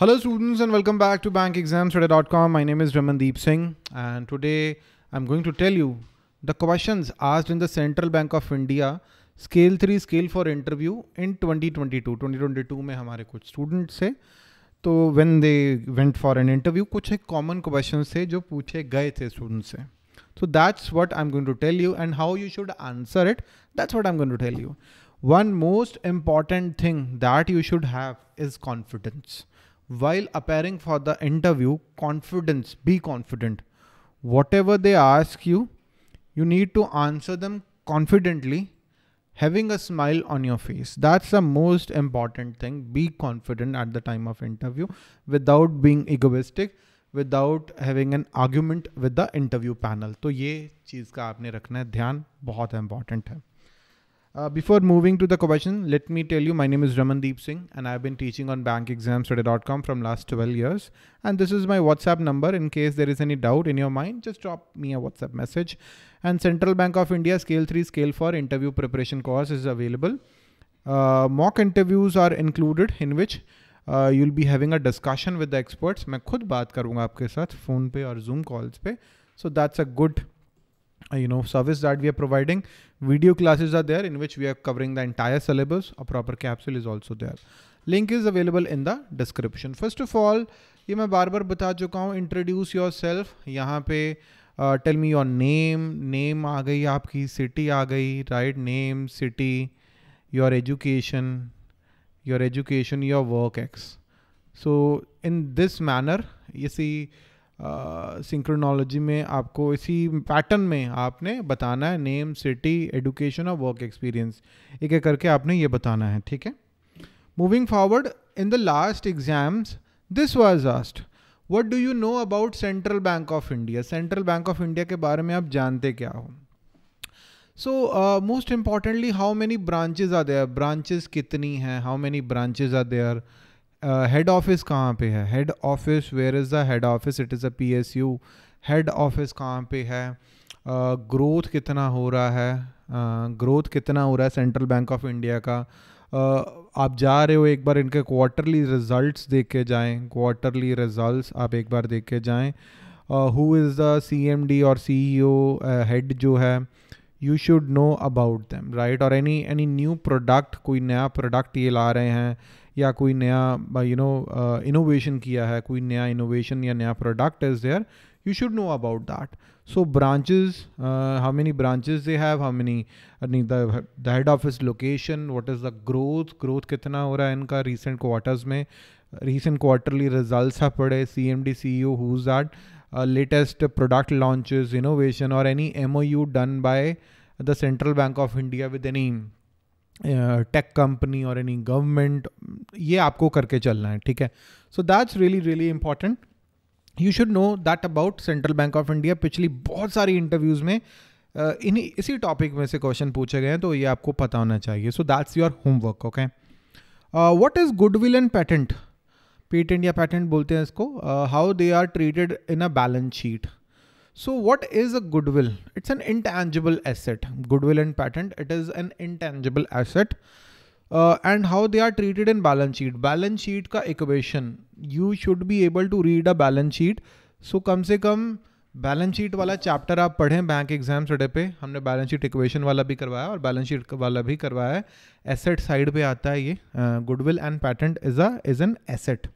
Hello students and welcome back to bankexamstudy.com. My name is Ramandeep Singh and today I'm going to tell you the questions asked in the Central Bank of India scale 3 scale for interview in 2022. 2022 में हमारे कुछ students से तो when they went for an interview कुछ एक common questions थे जो पूछे गए थे students से So that's what I'm going to tell you and how you should answer it. That's what I'm going to tell you. One most important thing that you should have is confidence while appearing for the interview, confidence, be confident. Whatever they ask you, you need to answer them confidently, having a smile on your face. That's the most important thing. Be confident at the time of interview without being egoistic, without having an argument with the interview panel. So, ये चीज़ का आपने रखना है ध्यान बहुत है uh, before moving to the question, let me tell you my name is Ramandeep Singh and I've been teaching on bankexamstudy.com from last 12 years. And this is my WhatsApp number in case there is any doubt in your mind, just drop me a WhatsApp message. And Central Bank of India Scale 3 Scale 4 interview preparation course is available. Uh, mock interviews are included in which uh, you'll be having a discussion with the experts. I will talk to you on phone पे और Zoom calls So that's a good you know service that we are providing video classes are there in which we are covering the entire syllabus a proper capsule is also there link is available in the description first of all ये मैं बार बार बता चुका हूँ introduce your yourself यहाँ पे tell me your name name आ गई आपकी सिटी आ गई right name city your education your education your work ex so in this manner ये सी सिंक्रोनोलॉजी में आपको इसी पैटर्न में आपने बताना है नेम सिटी एडुकेशन और वर्क एक्सपीरियंस एक एक करके आपने ये बताना है ठीक है moving forward in the last exams this was asked what do you know about Central bank of India Central bank of India के बारे में आप जानते क्या हो so most importantly how many branches are there branches कितनी हैं how many branches are there head uh, office कहाँ पे है head office where is the head office it is a P S U head office कहाँ पे है growth uh, कितना हो रहा है ग्रोथ uh, कितना हो रहा है सेंट्रल बैंक ऑफ इंडिया का uh, आप जा रहे हो एक बार इनके क्वार्टरली रिजल्ट्स देख के जाएँ क्वार्टरली रिजल्ट्स आप एक बार देख के जाएँ who is the C M D और सी ई ओ हेड जो है you should know about them right और एनी एनी न्यू प्रोडक्ट कोई नया प्रोडक्ट ये ला रहे हैं या कोई नया यू नो इनोवेशन किया है कोई नया इनोवेशन या नया product is there you should know about that so branches how many branches they have how many नी the head office location what is the growth growth कितना हो रहा है इनका रिसेंट क्वार्टर्स में रिसेंट क्वार्टरली रिजल्ट आप पड़े C M D C E whose latest product launches innovation और any M O U done by the central bank of India with any tech company और एनी गवर्नमेंट ये आपको करके चलना है ठीक है so that's really really important you should know that about Central bank of India पिछली बहुत सारी इंटरव्यूज़ में इन्हीं इसी टॉपिक में से क्वेश्चन पूछे गए हैं तो ये आपको पता होना चाहिए so that's your homework okay what is goodwill and patent patent या पैटेंट बोलते हैं इसको how they are treated in a balance sheet So what is a goodwill? It's an intangible asset. Goodwill and patent, it is an intangible asset. And how they are treated in balance sheet balance sheet का equation you should be able to read a balance sheet so कम से कम balance sheet वाला chapter आप पढ़ें bank exam सडे पे हमने बैलेंस शीट इक्वेशन वाला भी करवाया और बैलेंस शीट वाला भी करवाया है एसेट साइड पे आता है ये goodwill and patent is a is an asset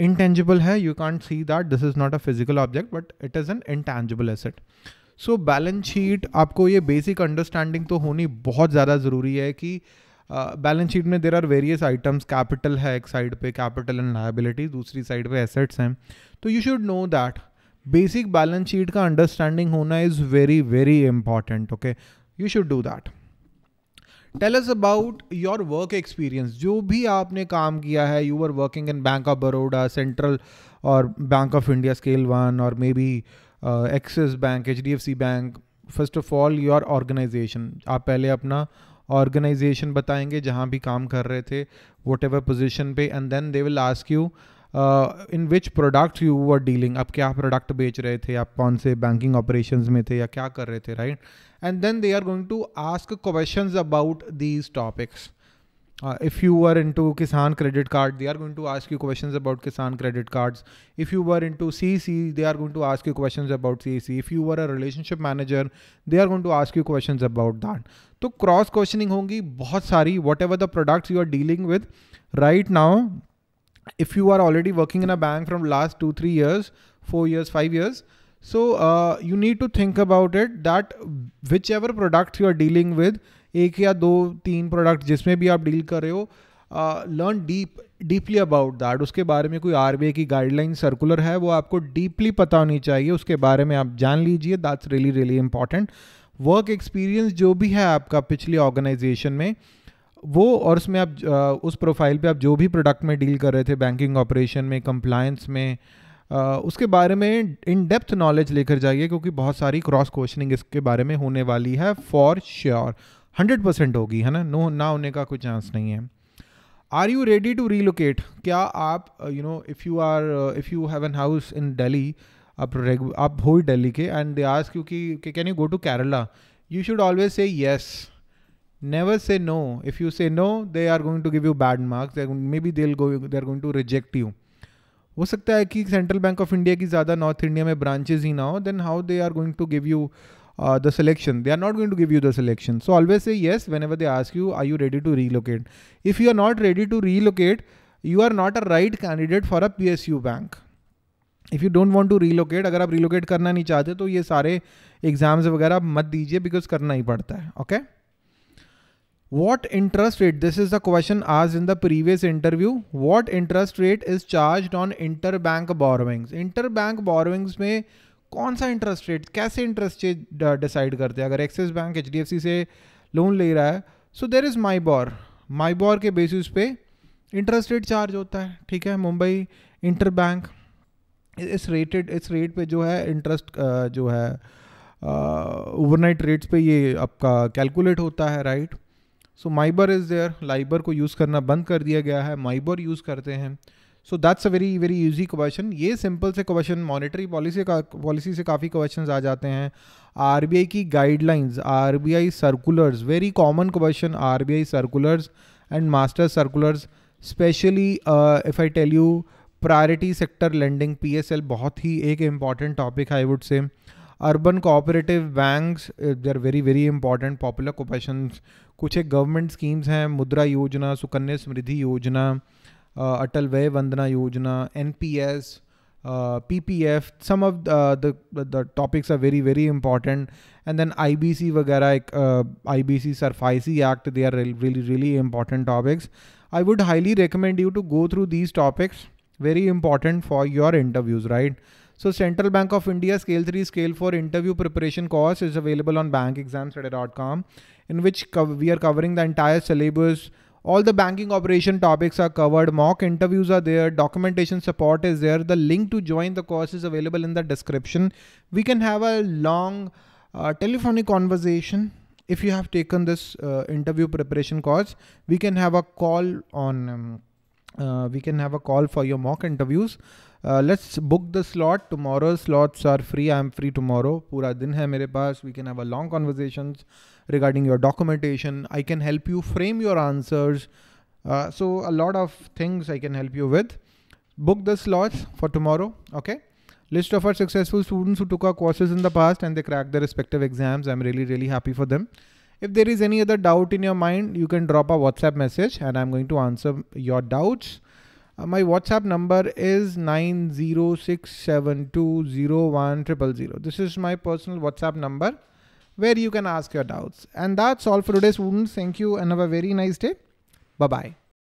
intangible है you can't see that this is not a physical object but it is an intangible asset so balance sheet आपको ये बेसिक अंडरस्टैंडिंग तो होनी बहुत ज़्यादा ज़रूरी है कि बैलेंस शीट में there are various items capital है एक साइड पे कैपिटल एंड लाइबिलिटी दूसरी साइड पे एसेट्स हैं तो you should know that basic balance sheet का अंडरस्टैंडिंग होना is very very important okay you should do that tell us about your work experience जो भी आपने काम किया है you are working in Bank of Baroda Central और Bank of India scale one और may be axis bank H D F C bank first of all your organisation आप पहले अपना ऑर्गेनाइजेशन बताएंगे जहाँ भी काम कर रहे थे वट एवर पोजिशन पे and then they will ask you in which product you were dealing आप क्या प्रोडक्ट बेच रहे थे आप कौन से बैंकिंग ऑपरेशन में थे या क्या कर रहे थे right and then they are going to ask question about these topics if you were into Kisan credit card, they are going to ask you questions about Kisan credit cards. If you were into CC, they are going to ask you questions about CC. If you were a relationship manager, they are going to ask you questions about that. तो cross questioning होंगी बहुत सारी whatever the products you are dealing with right now if you are already working in a bank from last two, three years, four years, five years, so uh, you need to think about it that whichever product you are dealing with, एक या दो तीन product जिसमें भी आप deal कर रहे हो learn deep deeply about that उसके बारे में कोई आर की गाइडलाइन सर्कुलर है वो आपको डीपली पता होनी चाहिए उसके बारे में आप जान लीजिए that's really really important work experience जो भी है आपका पिछली ऑर्गेनाइजेशन में वो और उसमें आप उस प्रोफाइल पे आप जो भी प्रोडक्ट में डील कर रहे थे बैंकिंग ऑपरेशन में कंप्लायंस में उसके बारे में इन डेप्थ नॉलेज लेकर जाइए क्योंकि बहुत सारी क्रॉस क्वेश्चनिंग इसके बारे में होने वाली है फॉर श्योर हंड्रेड परसेंट होगी है ना नो ना होने का कोई चांस नहीं है are you ready to relocate क्या आप you know if you are if you have an house in Delhi आप आप हो डेली के एंड दे आज क्योंकि can you go to Kerala you should always say yes never say no if you say no they are going to give you bad marks they maybe they'll go they are going to reject you हो सकता है कि central bank of India की ज़्यादा north India में ब्रांचेज ही ना हो then how they are going to give you the selection they are not going to give you the selection so always say yes whenever they ask you are you ready to relocate if you are not ready to relocate you are not a right candidate for a P S U bank if you don't want to relocate अगर आप relocate करना नहीं चाहते तो ये सारे exams वगैरह आप मत दीजिए बिकॉज करना ही पड़ता है okay okay? What interest rate this is the question आज in the previous interview what interest rate is rate on inter bank borrowings inter bank borrowings में कौन सा इंटरेस्ट रेट कैसे इंटरेस्ट रेट डिसाइड करते हैं अगर Axis bank H D F C से loan ले रहा है सो देर इज़ माई बॉर माई बॉर के बेसिस पे इंटरेस्ट रेट चार्ज होता है ठीक है मुंबई इंटर बैंक इस रेटेड इस रेट पे जो है इंटरेस्ट uh, जो है ओवरनाइट uh, रेट्स पे ये आपका कैलकुलेट होता है right right? So MIBOR is there LIBOR को यूज़ करना बंद कर दिया गया है माइबर यूज़ करते हैं so that's a very very easy question ये सिंपल से क्वेश्चन मॉनिटरी पॉलिसी का पॉलिसी से काफ़ी क्वेश्चन आ जाते हैं आर की guidelines are circulars very common question are circulars and master circulars specially if I tell you priority sector lending पी बहुत ही एक important topic I would say urban cooperative banks they are very very important popular cooperation कुछ एक government schemes हैं मुद्रा योजना सुकन्या समृद्धि योजना अटल Vaya Vandana Yojana N P S P P F some of the topics are very very important and then I B C वगैरह एक I B C SARFAESI act they are really really important topics I would highly recommend you to go through these topics very important for your interviews right So Central Bank of India Scale 3 Scale 4 interview preparation course is available on bankexamstudy.com in which we are covering the entire syllabus. All the banking operation topics are covered. Mock interviews are there. Documentation support is there. The link to join the course is available in the description. We can have a long uh, telephonic conversation if you have taken this uh, interview preparation course we can have a call on um, uh, we can have a call for your mock interviews uh, let's book the slot tomorrow slots are free i am free tomorrow pura din hai mere paas we can have a long conversations regarding your documentation i can help you frame your answers uh, so a lot of things i can help you with book the slots for tomorrow okay list of our successful students who took our courses in the past and they cracked their respective exams i'm really really happy for them if there is any other doubt in your mind you can drop a whatsapp message and i'm going to answer your doubts uh, my WhatsApp number is 906720100. This is my personal WhatsApp number where you can ask your doubts. And that's all for today, students. Thank you and have a very nice day. Bye-bye.